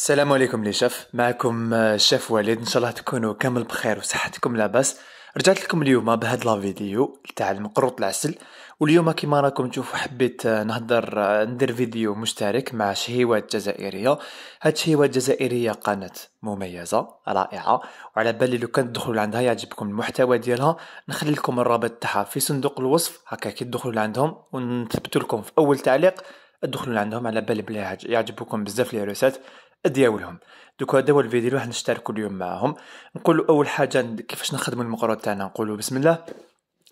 السلام عليكم لي شيف معكم آه، شيف وليد ان شاء الله تكونوا كامل بخير وصحتكم لاباس رجعت لكم اليوم بهذا لا فيديو تاع المقروط العسل واليوم كيما راكم تشوفوا حبيت آه، نهضر آه، ندير فيديو مشترك مع شهيوات جزائريه هاد الشهيوات جزائرية قناه مميزه رائعه وعلى بالي لو كان تدخلوا لعندها يعجبكم المحتوى ديالها نخلي لكم الرابط تاعها في صندوق الوصف هكا كي تدخلوا لعندهم ونثبتوا لكم في اول تعليق ادخلوا لعندهم على بالي بلي يعجبكم بزاف لي روسات دياولهم دوكا هو الفيديو راح نشتركوا اليوم معاهم نقولوا اول حاجه كيفاش نخدموا المقرود تاعنا نقولوا بسم الله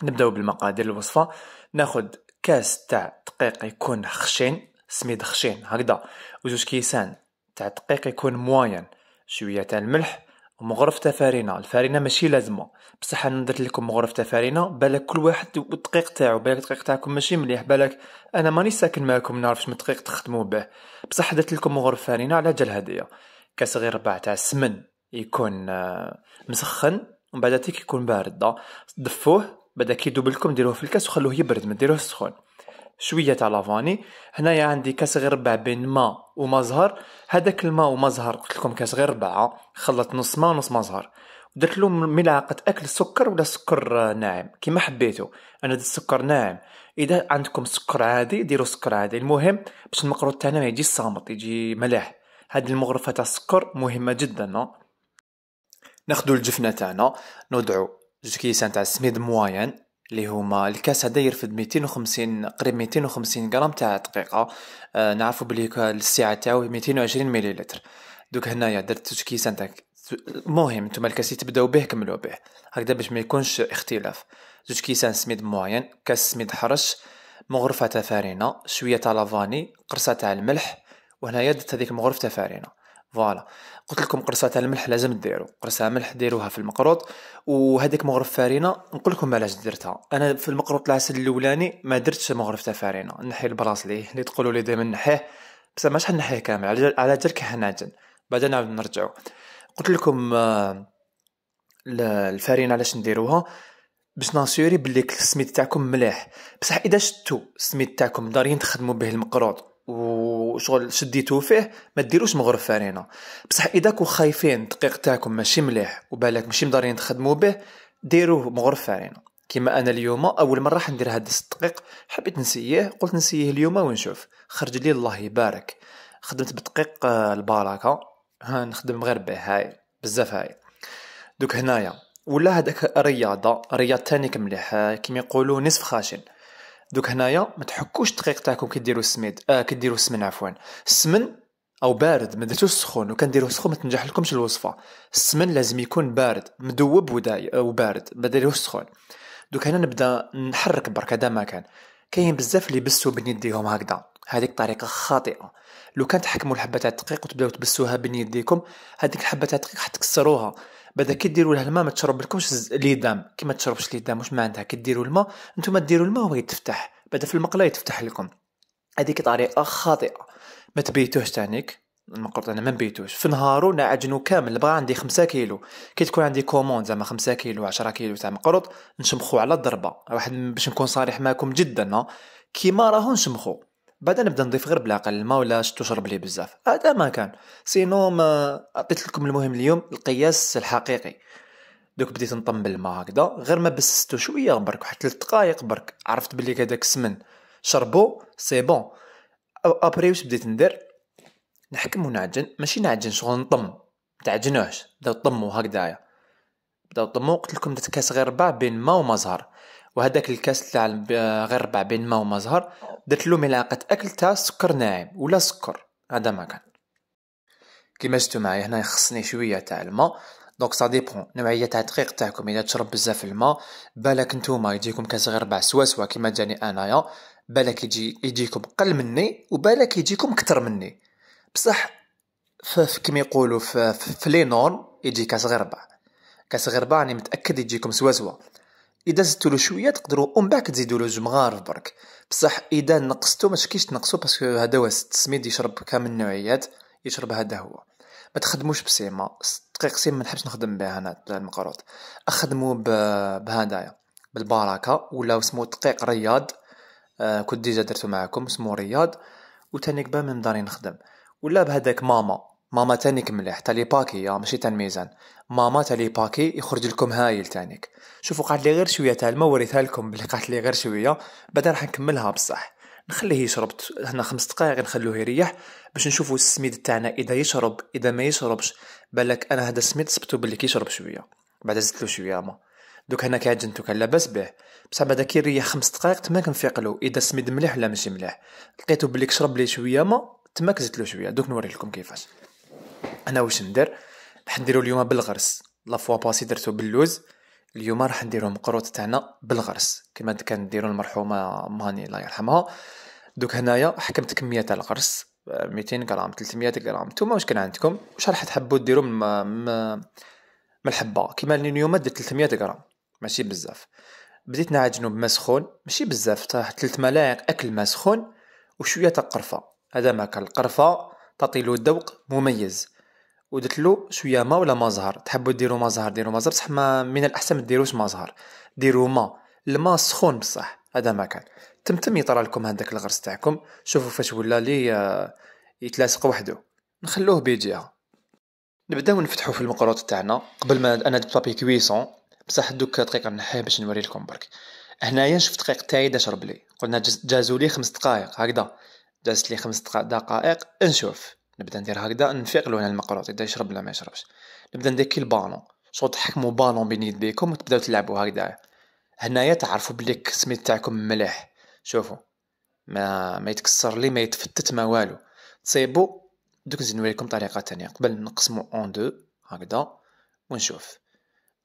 نبداو بالمقادير الوصفه ناخذ كاس تاع دقيق يكون خشين سميد خشين هكذا وزوج كيسان تاع دقيق يكون موين شويه تاع الملح ومغرف تفارينه الفارينه ماشي لازمه بصح انا درت لكم مغرف تفارينه بالك كل واحد والدقيق تاعو بالك الدقيق تاعكم ماشي مليح بالك انا ماني ساكن معكم نعرف شنو الدقيق تخدموا به بصح درت لكم مغرف فارينه على جال هديه كاس غير ربع تاع السمن يكون آه، مسخن ومن بعد يكون بارد دفوه بعدا كي يدوب لكم ديروه في الكاس وخلوه يبرد ما ديروه سخون شويه تاع لافاني هنايا عندي كاس غير ربع بين ما ومزهر زهر هذاك الما ومزهر زهر قلت لكم كاس غير ربعه آه. خلط نص ما ونص ما زهر درت له ملعقه اكل سكر ولا سكر ناعم كيما حبيتو انا درت سكر ناعم اذا عندكم سكر عادي ديروا سكر عادي المهم باش المقروط تاعنا ما يجي صامت يجي ملاح هاد المغرفه تاع السكر مهمه جدا آه. ناخذ الجفنه تاعنا نوضعو جوج كيسان تاع السميد موين اللي هما الكاس هذا يرفد 250 قريب 250 غرام تاع دقيقه آه نعرفوا بلي السعه تاعو 220 مليلتر دوك هنايا درت تشكيسه نتاع المهم نتوما الكاس تبداو به كملوا به هكذا باش ما يكونش اختلاف زوج كيسان سميد معين كاس سميد حرش مغرفه تاع فارينه شويه تاع لافاني قرصه تاع الملح وهنايا درت هذيك مغرفه تاع فارينه فوالا قلت لكم قرصه تاع الملح لازم ديرو قرصه ملح ديروها في المقروط وهذيك مغرف فارينه نقول لكم علاش درتها انا في المقروط العسل الاولاني ما درتش مغرف تاع فارينه نحي البلاصلي اللي تقولوا لي دائما نحيه بس ما شحال نحيه كامل على جال كيه بعدين نعاود نرجعو قلت لكم آه، الفارينه علاش نديروها باش ناسيوري بلي السميد تاعكم مليح بصح اذا شتو السميد تاعكم دارين تخدموا به المقروط وشغل شديتو فيه ما ديروش مغرب فارينا بصح اذا كو خايفين الدقيق تاعكم ماشي مليح وبالك ماشي مدارين تخدموا به ديروه مغرب فارينا كما انا اليوم اول مره حندير هاد الدقيق حبيت نسيه قلت نسيه اليوم ونشوف خرج لي الله يبارك خدمت بدقيق البركه آه، ها نخدم غير به هاي بزاف هاي دوك هنايا ولا هذاك رياضه رياضه تانيك مليح آه، كيما يقولوا نصف خاشن دوك هنايا ما تحكوش الدقيق تاعكم ديروا السميد آه ديروا السمن عفوا السمن او بارد ما درتوش سخون ديروه سخون ما تنجح لكمش الوصفه السمن لازم يكون بارد مدوب وداي آه، وبارد ما ديروهش سخون دوك هنا نبدا نحرك برك هذا ما كان كاين بزاف اللي بسوا بين يديهم هكذا هذيك طريقه خاطئه لو كان تحكموا الحبه تاع الدقيق وتبداو تبسوها بين يديكم هذيك الحبه تاع الدقيق حتكسروها بعدا كديروا لها الماء ما تشرب لكمش ليدام كي ما تشربش ليدام واش ما عندها كديروا الماء نتوما ديروا الماء وهو يتفتح بعدا في المقله يتفتح لكم هذيك طريقه خاطئه ما تبيتوش تانيك المقرط انا ما نبيتوش في نهارو نعجنو كامل بغا عندي خمسة كيلو كي تكون عندي كوموند زعما خمسة كيلو عشرة كيلو تاع مقرط نشمخو على الضربه واحد باش نكون صريح معكم جدا كيما راهو نشمخو بعدا نبدا نضيف غير بالعقل الماء ولا شرب ليه بزاف هذا ما كان سينو ما عطيت لكم المهم اليوم القياس الحقيقي دوك بديت نطم بالماء هكذا غير ما بسستو شويه برك واحد 3 دقائق برك عرفت بلي هذاك السمن شربو سي بون ابري واش بديت ندير نحكم ونعجن ماشي نعجن شغل نطم متعجنوهش بداو طمو هكذايا بداو طمو قلت لكم درت كاس غير ربع بين ما وما زهر وهذاك الكاس تاع غير ربع بين ما وما زهر درت له ملعقه اكل تاع سكر ناعم ولا سكر هذا ما كان كيما شفتوا معايا هنا خصني شويه تاع الماء دونك سا ديبون نوعيه تاع الدقيق تاعكم اذا تشرب بزاف الماء بالك نتوما يجيكم كاس غير ربع سوا سوا كيما جاني انايا بالك يجي يجيكم قل مني وبالك يجيكم كتر مني بصح كيما يقولوا في, في لي نورم يجي كاس غير ربع كاس غير ربع راني متاكد يجيكم سوا سوا اذا زدتو له شويه تقدروا ومن بعد تزيدوا له مغارف برك بصح اذا نقصتو ما تشكيش تنقصو باسكو هذا واس التسميد يشرب كامل النوعيات يشرب هذا هو ما تخدموش بسيمه دقيق سيم ما نحبش نخدم بها انا المقروط اخدمو بهدايا بالبركه ولا اسمو دقيق رياض آه، كنت ديجا درتو معاكم اسمو رياض وتاني قبا من داري نخدم ولا بهذاك ماما ماما تانيك مليح تالي باكي يا ماشي تان ميزان ماما تالي باكي يخرج لكم هايل تانيك شوفوا قالت لي غير شويه تاع الماء وريتها لكم بلي قالت لي غير شويه بعدا راح نكملها بصح نخليه يشرب هنا خمس دقائق نخلوه يريح باش نشوفوا السميد تاعنا اذا يشرب اذا ما يشربش بالك انا هذا السميد صبتو بلي كيشرب شويه بعد زدت له شويه ما دوك هنا كيعجنتو كان لاباس به بصح بعدا كي يريح خمس دقائق تماك نفيقلو اذا السميد مليح ولا ماشي مليح لقيتو بلي كشرب لي شويه ما تماك زدت له شويه دوك نوري لكم كيفاش انا واش ندير راح نديرو اليوم بالغرس لا فوا باسي درتو باللوز اليوم راح نديرو مقروط تاعنا بالغرس كما كان نديرو المرحومه ماني الله يرحمها دوك هنايا حكمت كميه تاع الغرس 200 آه، غرام 300 غرام نتوما واش كان عندكم واش راح تحبوا ديروا من من الحبه كيما اليوم درت 300 غرام ماشي بزاف بديت نعجنو بماء سخون ماشي بزاف تاع 3 ملاعق اكل ماء سخون وشويه تاع قرفه هذا ما كان القرفه تعطي له ذوق مميز ودرت له شويه ما ولا ما زهر تحبوا ديروا ما زهر ديروا ما زهر بصح ما من الاحسن ما ديروش ما زهر ديروا ما الماء سخون بصح هذا ما كان تمتم يطرى لكم هذاك الغرس تاعكم شوفوا فاش ولا لي آه، يتلاصق وحده نخلوه بيجيها نبداو نفتحو في المقروط تاعنا قبل ما انا دي بابي كويسون بصح دوك دقيقه نحيه باش نوري لكم برك هنايا شفت دقيق تاعي دا شرب لي قلنا جازولي لي خمس دقائق هكذا جازت لي خمس دقائق نشوف نبدا ندير هكذا نفيقلو هنا المقروط يبدا يشرب ولا ما يشربش نبدا ندير كي البالون صوت تحكموا بالون بين يديكم وتبداو تلعبوا هكذا هنايا تعرفوا بلي السميت تاعكم مليح شوفوا ما ما يتكسر لي ما يتفتت ما والو تصيبوا دوك نزيد نوريكم طريقه تانية قبل نقسمو اون دو هكذا ونشوف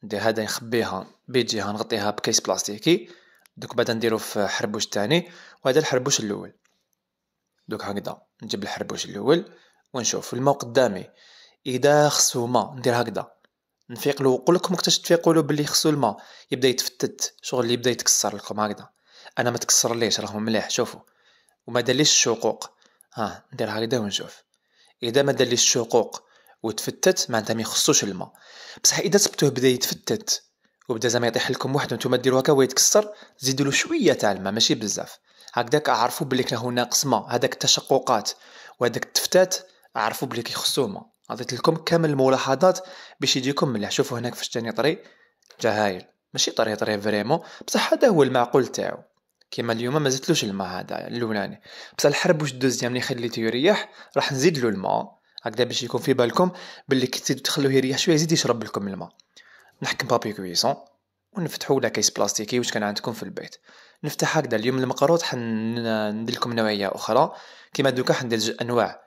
ندير هذا نخبيها بجهه نغطيها بكيس بلاستيكي دوك بعدا نديرو في حربوش تاني وهذا الحربوش الاول دوك هكذا نجيب الحربوش الاول ونشوف الماء قدامي اذا خصو ما ندير هكذا نفيق له قول لكم وقتاش تفيقوا له باللي خصو الماء يبدا يتفتت شغل اللي يبدا يتكسر لكم هكذا انا ما ليش راهو مليح شوفوا وما داليش الشقوق ها ندير هكذا ونشوف اذا ما داليش الشقوق وتفتت معناتها ما يخصوش الماء بصح اذا سبتوه بدا يتفتت وبدا زعما يطيح لكم واحد نتوما ديروا هكا ويتكسر زيدوا له شويه تاع الماء ماشي بزاف هكذاك عرفوا بلي راهو ناقص ما هذاك التشققات وهذاك التفتات عرفوا بلي كيخصو هما عطيت لكم كامل الملاحظات باش يجيكم مليح شوفوا هناك فاش تاني طري جا هايل ماشي طري طري فريمون بصح هذا هو المعقول تاعو كيما اليوم ما زدتلوش الماء هذا الاولاني بصح الحرب واش الدوزيام اللي خليته يريح راح نزيد له الماء هكذا باش يكون في بالكم باللي كي تخلوه يريح شويه يزيد يشرب لكم الماء نحكم بابي كويسون ونفتحوا لا كيس بلاستيكي واش كان عندكم في البيت نفتح هكذا اليوم المقروط حندير لكم نوعيه اخرى كيما دوكا حندير انواع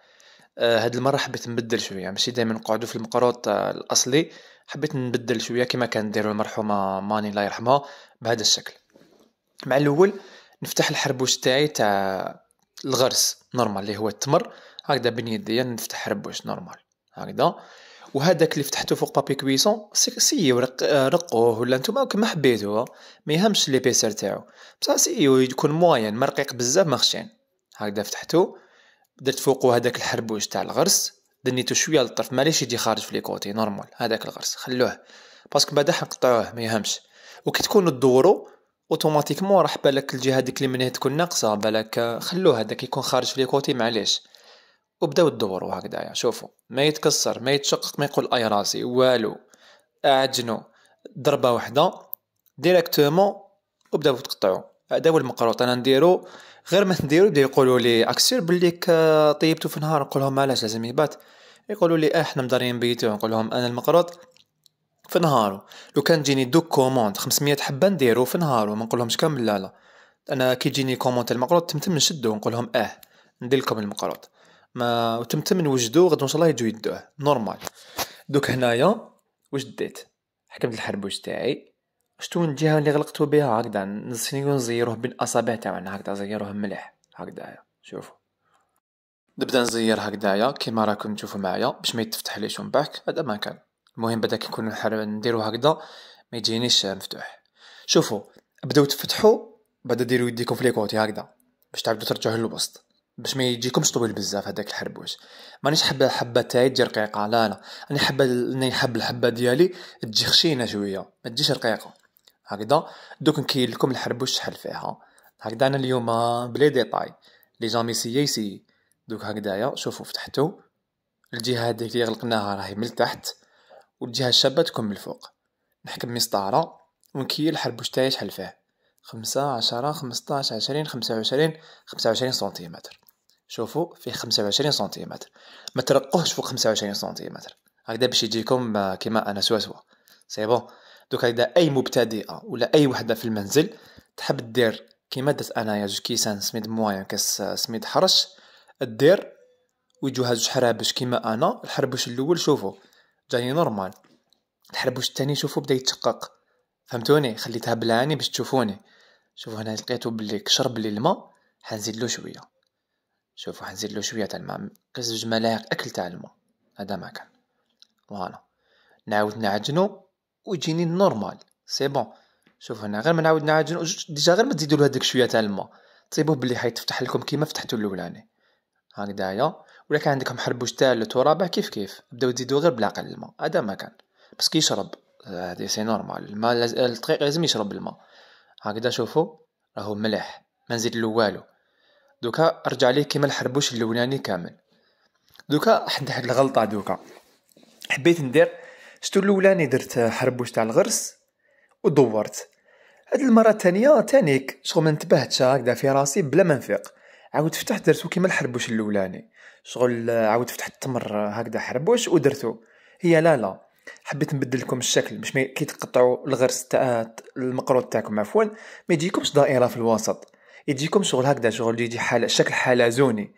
آه، هاد المره حبيت نبدل شويه ماشي دائما نقعدوا في المقروط آه، الاصلي حبيت نبدل شويه كما ديروا المرحومه ماني الله يرحمها بهذا الشكل مع الاول نفتح الحربوش تاعي تاع الغرس نورمال اللي هو التمر هكذا بين يديا يعني نفتح حربوش نورمال هكذا وهذاك اللي فتحته فوق بابي كويسون سي ورق آه، رقوه ولا نتوما كما حبيتوا ما يهمش لي بيسر تاعو بصح سي يكون موين مرقيق بزاف ما خشين هكذا فتحته درت فوقو هذاك الحربوج تاع الغرس دنيتو شويه للطرف ماليش يجي خارج في لي كوتي نورمال هذاك الغرس خلوه باسكو بعدا حنقطعوه ما يهمش وكي تكونوا تدوروا اوتوماتيكمون راح بالك الجهه ديك اللي منها تكون ناقصه بالك خلوه هذاك يكون خارج في لي كوتي معليش وبداو تدوروا هكذايا شوفوا ما يتكسر ما يتشقق ما يقول اي راسي والو اعجنوا ضربه واحده ديريكتومون وبداو تقطعوا هذا هو المقروط انا نديرو غير ما نديرو يبداو يقولوا لي اكسير بليك طيبتو في نهار نقول لهم علاش لازم يبات يقولوا لي اه احنا مدارين بيتو نقول لهم انا المقروض في نهارو لو كان تجيني دوك كوموند 500 حبه نديرو في نهارو ما نقولهمش كامل لا لا انا كي تجيني كوموند المقروض تمتم نشدو نقول لهم اه ندير لكم المقروض ما وتمتم نوجدو غدا ان شاء الله يجو يدوه نورمال دوك هنايا واش ديت حكمت الحربوش تاعي شتو الجهه اللي غلقتو بها هكذا نسيو نزيروه بين الاصابع تاعنا هكذا زيروه مليح هكذايا شوفوا نبدا نزير هكذايا كيما راكم تشوفوا معايا باش ما يتفتحليش من بعد هذا ما كان المهم بدا كي نكون نديرو هكذا ما يجينيش مفتوح شوفوا بداو تفتحوا بعدا ديروا يديكم في لي كوتي هكذا باش تعبدوا ترجعوه للوسط باش ما يجيكمش طويل بزاف هذاك الحربوش مانيش حابه الحبه تاعي تجي رقيقه لا لا راني حابه راني حب الحبه ديالي تجي خشينه شويه ما تجيش رقيقه هكذا دوك نكيل لكم الحرب واش شحال فيها هكذا انا اليوم بلي ديطاي لي جامي سي سي دوك هكذايا شوفوا فتحتو الجهه هذيك اللي غلقناها راهي من التحت والجهه الشابه تكون من الفوق نحكم مسطره ونكي الحرب واش تاعي شحال فيه خمسة عشرة خمسطاش عشرين خمسة وعشرين خمسة وعشرين سنتيمتر شوفوا فيه خمسة وعشرين سنتيمتر ما ترقوهش فوق خمسة وعشرين سنتيمتر هكذا باش يجيكم آه، كيما انا سوا سوا سي بون دوكا اذا اي مبتدئه ولا اي وحده في المنزل تحب دير كيما درت انايا جوج كيسان سميد موايا كاس سميد حرش دير ويجوها جوج حرابش كيما انا الحربوش الاول شوفو جاني نورمال الحربوش الثاني شوفو بدا يتشقق فهمتوني خليتها بلاني باش تشوفوني شوفو هنا لقيتو بلي كشرب لي الماء حنزيد له شويه شوفو حنزيد له شويه تاع الماء قز جوج ملاعق اكل تاع الماء هذا ما كان فوالا نعاود نعجنو ويجيني نورمال سي بون شوف هنا غير ما نعاود نعجن ديجا غير ما تزيدوا له شويه تاع الماء طيبوا بلي حيتفتح لكم كيما فتحتو الاولاني هكذايا ولا كان عندكم حربوش تاع التراب كيف كيف بداو تزيدوا غير بالعقل الماء هذا ما كان بس كيشرب هادي سي نورمال الماء الدقيق لازم يشرب الماء هكذا شوفوا راهو ملح ما نزيد له والو دوكا رجع ليه كيما الحربوش الاولاني كامل دوكا حد واحد الغلطه دوكا حبيت ندير شتو الاولاني درت حربوش تاع الغرس ودورت هاد المره الثانيه تانيك شغل ما انتبهتش هكذا في راسي بلا ما نفيق عاود فتحت درتو كيما الحربوش الاولاني شغل عاود فتحت التمر هكذا حربوش ودرتو هي لا لا حبيت نبدل لكم الشكل باش كي تقطعوا الغرس تاع المقروط تاعكم عفوا ما يجيكمش دائره في الوسط يجيكم شغل هكذا شغل يجي حال شكل حلزوني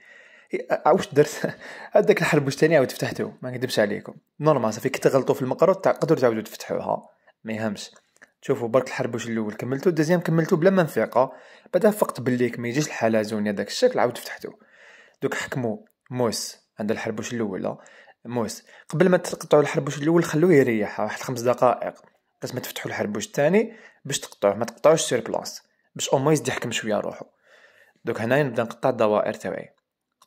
آه، واش درت هذاك الحربوش الثاني عاود فتحته ما نكذبش عليكم نورمال صافي كي تغلطوا في المقر تقدروا تعاودوا تفتحوها ما يهمش شوفوا برك الحربوش الاول كملتو الدوزيام كملتو بلا ما نفيقه بعدا فقت بليك ما يجيش الحلزون هذاك الشكل عاود فتحته دوك حكموا موس عند الحربوش الاول موس قبل ما تقطعوا الحربوش الاول خلوه يريح واحد خمس دقائق ما تفتحوا الحربوش الثاني باش تقطعوه ما تقطعوش سير بلاص باش اومويز يحكم شويه روحو دوك هنايا نبدا نقطع الدوائر تاعي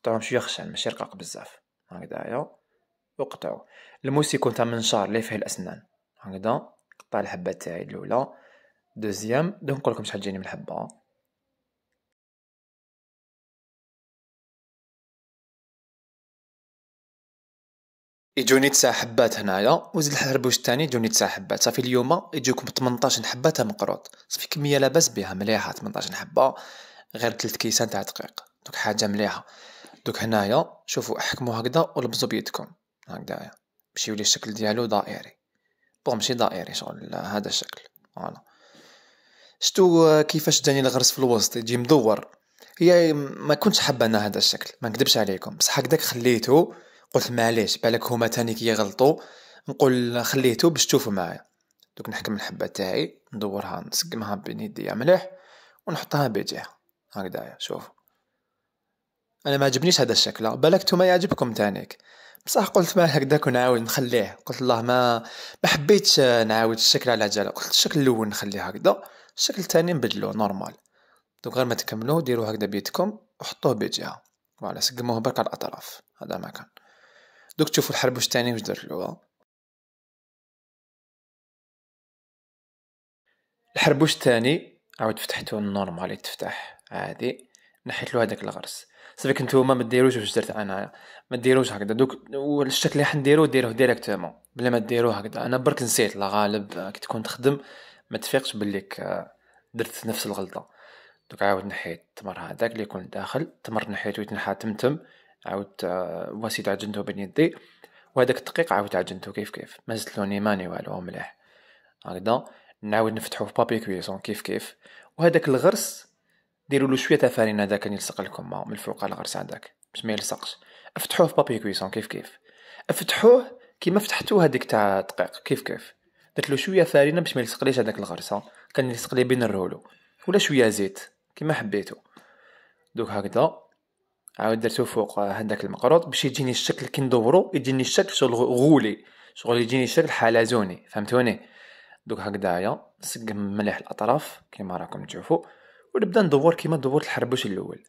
قطعوهم شويه خشن ماشي رقاق بزاف هكدايا وقطعو يكون تاع منشار اللي فيه الاسنان هكدا قطع الحبه تاعي الاولى دوزيام نقول نقولكم شحال تجيني من الحبه يجوني تسع حبات هنايا وزيد الحربوش الثاني يجوني تسع حبات صافي اليوم يجيكم 18 حبه تاع مقروط صافي كميه لاباس بها مليحه 18 حبه غير 3 كيسان تاع دقيق دوك حاجه مليحه دوك هنايا شوفوا احكموا هكذا ولبزوا بيدكم هكذايا باش يولي الشكل ديالو دائري بون ماشي دائري شغل هذا الشكل فوالا شتو كيفاش جاني الغرس في الوسط يجي مدور هي ما كنتش حابه انا هذا الشكل ما نكذبش عليكم بصح هكذاك خليته قلت معليش بالك هما تاني كيغلطوا نقول خليته باش تشوفوا معايا دوك نحكم الحبه تاعي ندورها نسقمها بين يديا مليح ونحطها بجهه هكذايا شوفوا انا ما عجبنيش هذا الشكل بالك ما يعجبكم تانيك بصح قلت ما هكذاك ونعاود نخليه قلت الله ما ما حبيتش نعاود الشكل على عجله قلت الشكل الاول نخليه هكذا الشكل الثاني نبدلو نورمال دونك غير ما تكملوه ديروه هكذا بيدكم وحطوه بجهه فوالا سقموه برك على الاطراف هذا ما كان دوك تشوفوا الحرب واش تاني واش درتلوها الحربوش الثاني عاود فتحته النورمال يتفتح عادي نحيت له هذاك الغرس صافي كنتو ما ديروش واش درت انايا ما ديروش هكذا دوك والشكل اللي حنديرو ديروه ديريكتومون بلا ما ديرو هكذا انا برك نسيت لا غالب كي تكون تخدم ما تفيقش بليك درت نفس الغلطه دوك عاود نحيت التمر هذاك اللي يكون داخل التمر نحيتو يتنحى تمتم عاودت واسيت عجنته بين يدي وهذاك الدقيق عاود عجنته كيف كيف ما زدت لوني ماني والو مليح هكذا نعاود نفتحو في بابي كويسون كيف كيف وهذاك الغرس ديروا له شويه تفارين فرينه هذاك يلصق لكم ما من الفوق على الغرس هذاك باش ما يلصقش افتحوه في بابي كويسون كيف كيف افتحوه كيما فتحتو هذيك تاع الدقيق كيف كيف درت له شويه فارينة باش ما يلصقليش هذاك الغرس كان يلصق لي بين الرولو ولا شويه زيت كيما حبيتو دوك هكذا عاود درتو فوق هذاك المقروط باش يجيني الشكل كي ندورو يجيني الشكل شغل غولي شغل يجيني الشكل حلزوني فهمتوني دوك هكذايا نسقم مليح الاطراف كيما راكم تشوفوا ونبدا ندور كيما دورت الحربوش الاول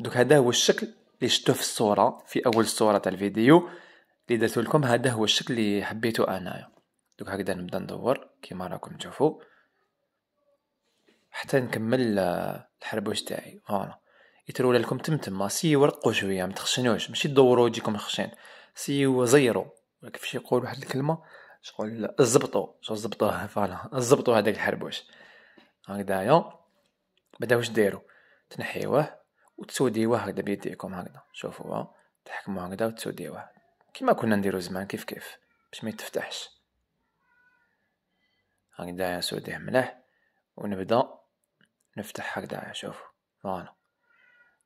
دوك هذا هو الشكل اللي شفتو في الصوره في اول صوره تاع الفيديو اللي درت لكم هذا هو الشكل اللي حبيته انايا دوك هكذا نبدا ندور كيما راكم تشوفوا حتى نكمل آه، الحربوش تاعي فوالا يترول لكم تم تما سي ورقوا شويه ما تخشنوش ماشي دوروا يجيكم خشين سي زيروا كيفاش يقول واحد الكلمه شغل زبطوا شغل زبطوه فوالا زبطوا هذاك الحربوش هكذايا بعدا واش ديرو تنحيوه وتسوديوه هكدا بيديكم هكدا شوفوها تحكمو هكدا وتسوديوه كيما كنا نديرو زمان كيف كيف باش ما يتفتحش يا سوديه مليح ونبدا نفتح هكدا شوفو فوالا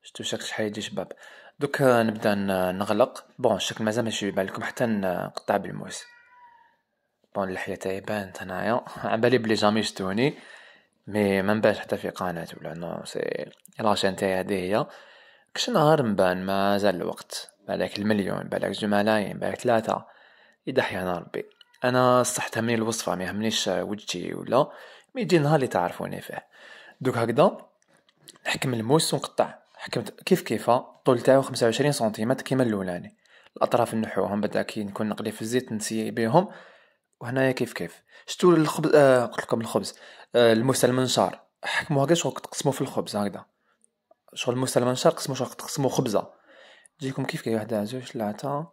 شتو شكل شحال يجي شباب دوك نبدا نغلق بون الشكل مازال ماشي يبان لكم حتى نقطع بالموس بون اللحيه تاعي بانت هنايا على بالي بلي جامي شتوني مي ما نبانش حتى في قناة ولا نو سي لاشين تاعي هادي هي كش نهار مبان ما زال الوقت بالك المليون بالك زوج ملايين بالك ثلاثة حيانا ربي انا صح تهمني الوصفة ما يهمنيش وجهي ولا مي يجي نهار اللي تعرفوني فيه دوك هكذا نحكم الموس ونقطع حكمت كيف كيفا الطول تاعو 25 سنتيمتر كيما الاولاني الاطراف نحوهم بدا كي نكون نقلي في الزيت نسيي بيهم وهنايا كيف كيف شتو الخبز آه قلت لكم الخبز آه الموس المنشار حكموها كاع شغل تقسمو في الخبز هكذا شغل الموس المنشار قسمو شغل تقسمو خبزه تجيكم كيف كاين واحد زوج ثلاثة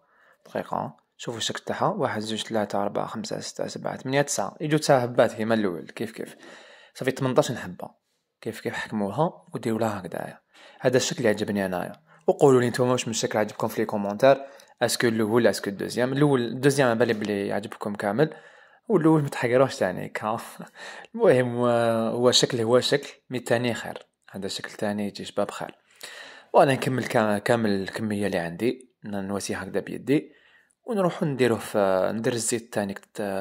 دقيقة شوفوا الشكل تاعها واحد زوج ثلاثة أربعة خمسة ستة سبعة ثمانية تسعة يجو تسعة هبات هي من الأول كيف كيف صافي 18 حبة كيف كيف حكموها وديروا لها هكذايا هذا الشكل اللي عجبني انايا وقولوا لي نتوما واش من الشكل عجبكم في لي كومونتير اسكو الاول اسكو الدوزيام الاول الدوزيام بالي بلي عجبكم كامل والاول ما تحيروش ثاني هكا المهم هو شكل هو شكل مي ثاني خير هذا شكل تاني يجي شباب خير وانا نكمل كامل الكميه اللي عندي نواسي هكذا بيدي ونروح نديرو في ندير الزيت الثاني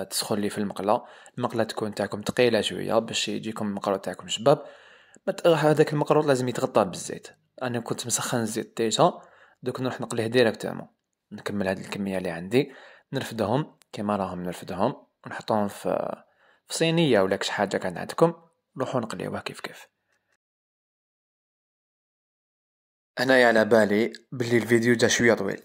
تسخن لي في المقله المقله تكون تاعكم ثقيله شويه باش يجيكم المقروط تاعكم شباب هذاك المقروط لازم يتغطى بالزيت انا كنت مسخن الزيت ديجا دوك نروح نقليه ديريكتومون نكمل هاد الكميه اللي عندي نرفدهم كيما راهم نرفدهم ونحطوهم في في صينيه ولا كش حاجه كان عندكم روحو نقليوها كيف كيف انايا يعني على بالي بلي الفيديو جا شويه طويل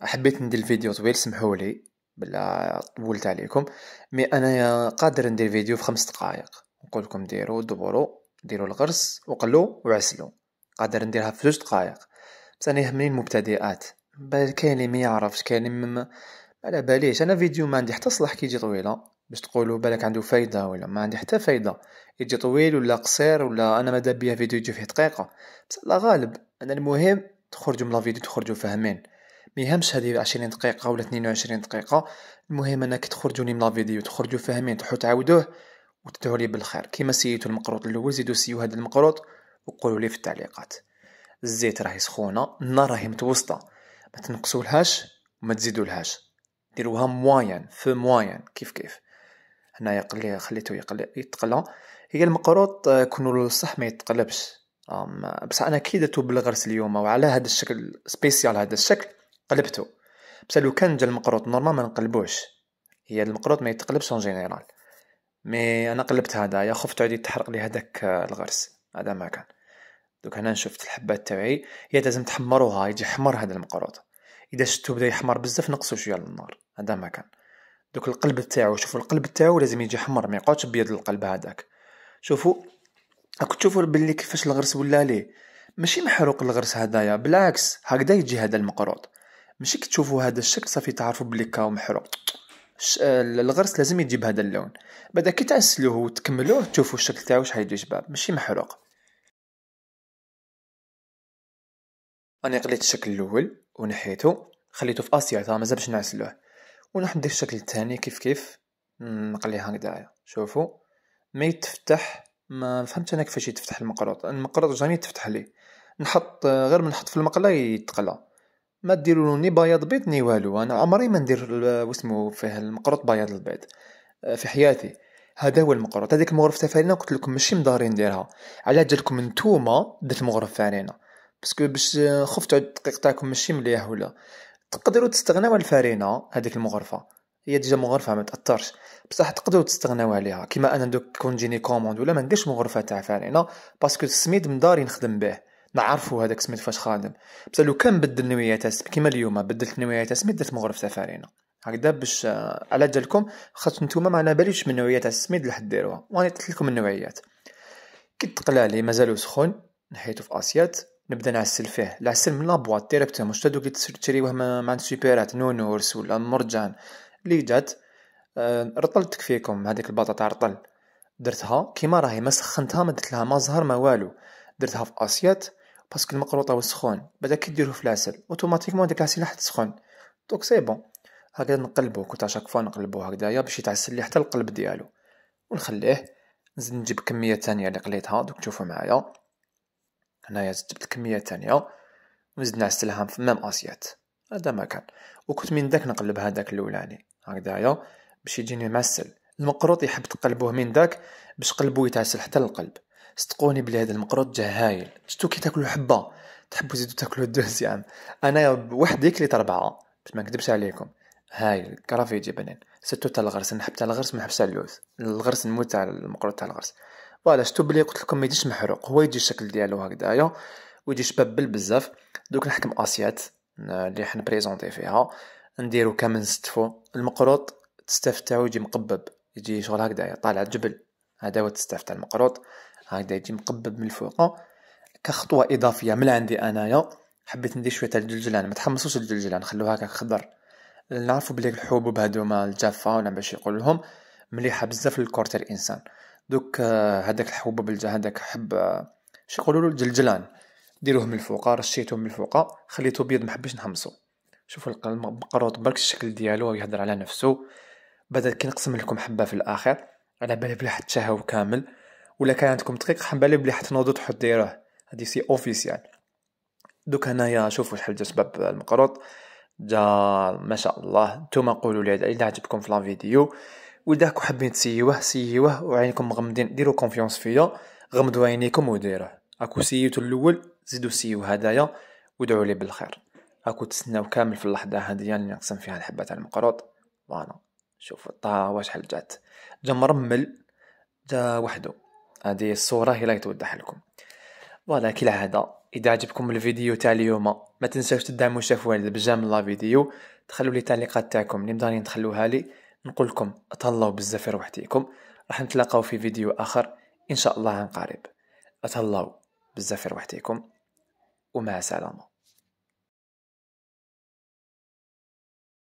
حبيت ندير الفيديو طويل سمحولي بلا طولت عليكم مي انايا قادر ندير فيديو في خمس دقائق نقول لكم ديروا دبروا ديروا الغرس وقلوا وعسلوا قادر نديرها في جوج دقائق بس انا يهمني المبتدئات بل كاين اللي ما يعرفش كاين اللي على باليش انا فيديو ما عندي حتى صلاح كيجي طويله باش تقولوا بالك عنده فايده ولا ما عندي حتى فايده يجي طويل ولا قصير ولا انا ماذا بيا فيديو يجي فيه دقيقه بس لا غالب انا المهم تخرجوا من لا فيديو تخرجوا فاهمين ما يهمش هذه 20 دقيقه ولا 22 دقيقه المهم انك تخرجوني من لا فيديو تخرجوا فاهمين تحو تعاودوه وتدعوا لي بالخير كيما سيتو المقروط الاول زيدوا سيو هذا المقروط وقولوا لي في التعليقات الزيت راهي سخونه النار راهي متوسطه ما تنقصولهاش وما تزيدولهاش ديروها موين في موين كيف كيف هنايا يقلي خليته يقلي يتقلى هي المقروط آه، كونو الصح ما يتقلبش بصح انا كي درتو بالغرس اليوم وعلى هذا الشكل سبيسيال هذا الشكل قلبته بصح لو كان جا المقروط نورمال ما نقلبوش هي المقروط ما يتقلبش اون جينيرال مي انا قلبت يا خفت عاد يتحرق لي هذاك آه، الغرس هذا ما كان دوك هنا شفت الحبات تاعي هي لازم تحمروها يجي حمر هذا المقروط اذا شفتو بدا يحمر بزاف نقصو شويه النار هذا ما كان دوك القلب تاعو شوفوا القلب تاعو لازم يجي حمر ما يقعدش ابيض القلب هذاك شوفوا راك تشوفوا باللي كيفاش الغرس ولا ليه ماشي محروق الغرس هدايا بالعكس هكذا يجي هذا المقروض ماشي كي تشوفوا هذا الشكل صافي تعرفوا بلي كاو محروق الغرس لازم يجيب هذا اللون بعدا كي تعسلوه وتكملوه تشوفوا الشكل تاعو شحال يجي شباب ماشي محروق انا قليت الشكل الاول ونحيته خليته في اسيا تاع مازال باش نعسلوه ونحط ندير الشكل الثاني كيف كيف نقليها هكذايا شوفوا ما يتفتح ما فهمت انا كيفاش يتفتح المقروط المقروط جاني يتفتح لي نحط غير ما نحط في المقله يتقلى ما ديروا ني بياض بيض ني والو انا عمري ما ندير آه، واسمو فيه المقروط بياض البيض آه، في حياتي هذا هو المقروط هذيك المغرف فارينا قلت لكم ماشي مداري نديرها على جالكم نتوما درت مغرف فرينه باسكو باش آه، خفت تعود الدقيق تاعكم ماشي مليح ولا تقدروا تستغناو على الفرينه هذيك المغرفه هي ديجا مغرفه ما تاثرش بصح تقدروا تستغناو عليها كيما انا دوك كون جيني كوموند ولا ما نديرش مغرفه تاع فرينه باسكو السميد من داري نخدم به نعرفوا هذاك السميد فاش خادم بصح لو كان بدل نوايا تاع كيما اليوم بدلت نوايا تاع السميد درت مغرفه فرينه هكذا باش آه، على جالكم خاطر نتوما ما على باليش من نوايا تاع السميد اللي ديروها وانا قلت لكم النوعيات كي تقلالي مازالو سخون نحيتو في اسيات نبدا نعسل فيه العسل من لابواط ديريكتو مش تدوك اللي تشريوه مع سوبيرات نونورس ولا مرجان اللي جات آه، رطلتك فيكم هذيك البطاطا رطل درتها كيما راهي ما سخنتها ما درت لها ما زهر ما والو درتها في اسيات باسكو المقروطه والسخون بعدا كي ديروه في العسل اوتوماتيكمون داك العسل راح تسخن دونك سي بون هكذا نقلبو كنت اشاك فوا نقلبو هكذايا باش يتعسل لي حتى القلب ديالو ونخليه نزيد نجيب كميه تانية اللي قليتها دوك تشوفوا معايا هنايا زدت الكميه الثانيه وزدنا عسلها في مام اسيات هذا ما كان وكنت من داك نقلب هذاك الاولاني هكذايا باش يجيني معسل المقروط يحب تقلبوه من داك باش قلبو يتعسل حتى القلب صدقوني بلي هذا المقروط جا هايل شتو كي تاكلو حبه تحبو تزيدو تاكلو انا انايا بوحدي كليت اربعه باش ما نكذبش عليكم هايل كرافيجي بنين ستو تاع الغرس نحب تاع الغرس ما نحبش تاع اللوز الغرس نموت تاع المقروط تاع الغرس فوالا شتو بلي قلت لكم ما يجيش محروق هو يجي الشكل ديالو هكذايا ويجي شبابل بزاف دوك نحكم اسيات اللي بريزونتي فيها نديرو كامل نستفو المقروط التستاف تاعو يجي مقبب يجي شغل هكذايا طالع جبل هذا هو التستاف تاع المقروط هكذا يجي مقبب من الفوق كخطوه اضافيه من عندي انايا حبيت ندير شويه تاع الجلجلان ما تحمصوش الجلجلان خلوه هكا خضر نعرفوا بلي الحبوب هادو ما الجافه ولا باش يقول لهم مليحه بزاف للكور تاع الانسان دوك هذاك آه، الحبوب بالجا هذاك حب آه، شو يقولوا له الجلجلان ديروه من الفوق رشيتوه من الفوق خليته بيض ما حبش نحمصو شوفوا القروط برك الشكل ديالو يهضر على نفسه بدا كي نقسم لكم حبه في الاخر على بالي بلي هو كامل ولا كان عندكم دقيق حبالي بلي حتنوضو ديروه هادي سي اوفيسيال دوك هنايا شوفوا شحال جا شباب المقروط جا ما شاء الله نتوما قولوا لي اذا عجبكم في لا فيديو واذا وحابين تسيوه سيوه وعينكم مغمضين ديروا كونفيونس فيا غمضوا عينيكم وديروه اكو سيتو الاول زيدوا سيو هدايا ودعوا لي بالخير اكو تسناو كامل في اللحظه هذه اللي يعني نقسم فيها الحبه تاع المقروط فوالا شوف واش حل جات جا مرمل جا وحده هذه الصوره هي اللي توضح لكم فوالا كالعاده اذا عجبكم الفيديو تاع اليوم ما تنساوش تدعموا شافوال بجام لا فيديو تخلوا لي تعليقات تاعكم اللي مدانين تخلوها لي نقول لكم تهلاو بزاف في روحتيكم راح نتلاقاو في فيديو اخر ان شاء الله عن قريب اتهلاو بزاف في روحتيكم ومع السلامه